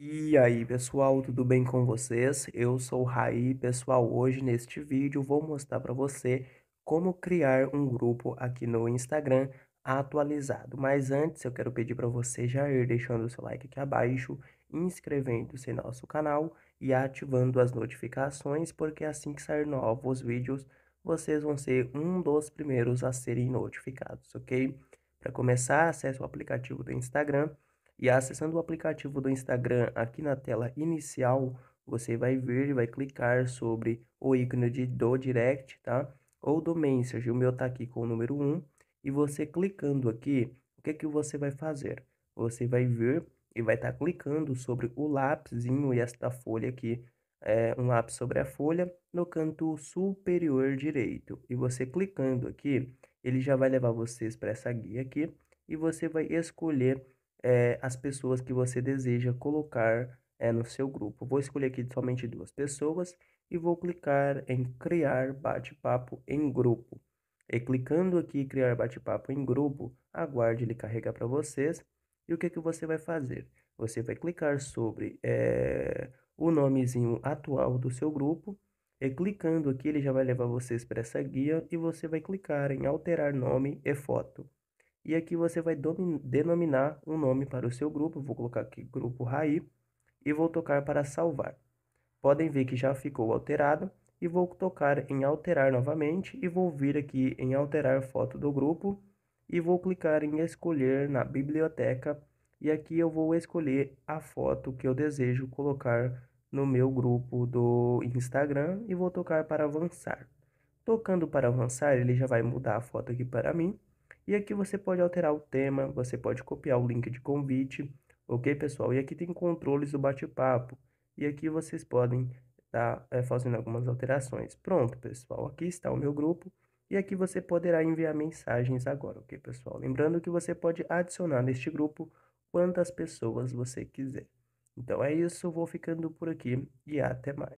E aí pessoal, tudo bem com vocês? Eu sou o Raí, pessoal, hoje neste vídeo vou mostrar para você como criar um grupo aqui no Instagram atualizado. Mas antes eu quero pedir para você já ir deixando o seu like aqui abaixo, inscrevendo-se em nosso canal e ativando as notificações, porque assim que sair novos vídeos, vocês vão ser um dos primeiros a serem notificados, ok? Para começar, acesse o aplicativo do Instagram e acessando o aplicativo do Instagram aqui na tela inicial, você vai ver e vai clicar sobre o ícone de, do direct, tá? Ou do message, o meu tá aqui com o número 1. E você clicando aqui, o que que você vai fazer? Você vai ver e vai estar tá clicando sobre o lápisinho e esta folha aqui, é, um lápis sobre a folha, no canto superior direito. E você clicando aqui, ele já vai levar vocês para essa guia aqui e você vai escolher é, as pessoas que você deseja colocar é, no seu grupo. Vou escolher aqui somente duas pessoas e vou clicar em criar bate-papo em grupo. E clicando aqui criar bate-papo em grupo, aguarde ele carregar para vocês. E o que, que você vai fazer? Você vai clicar sobre é, o nomezinho atual do seu grupo. E clicando aqui, ele já vai levar vocês para essa guia e você vai clicar em alterar nome e foto. E aqui você vai denominar um nome para o seu grupo, vou colocar aqui grupo Raí, e vou tocar para salvar. Podem ver que já ficou alterado, e vou tocar em alterar novamente, e vou vir aqui em alterar foto do grupo, e vou clicar em escolher na biblioteca, e aqui eu vou escolher a foto que eu desejo colocar no meu grupo do Instagram, e vou tocar para avançar. Tocando para avançar, ele já vai mudar a foto aqui para mim, e aqui você pode alterar o tema, você pode copiar o link de convite, ok, pessoal? E aqui tem controles do bate-papo. E aqui vocês podem tá, estar eh, é, fazendo algumas alterações. Pronto, pessoal, aqui está o meu grupo. E aqui você poderá enviar mensagens agora, ok, pessoal? Lembrando que você pode adicionar neste grupo quantas pessoas você quiser. Então é isso, vou ficando por aqui e até mais.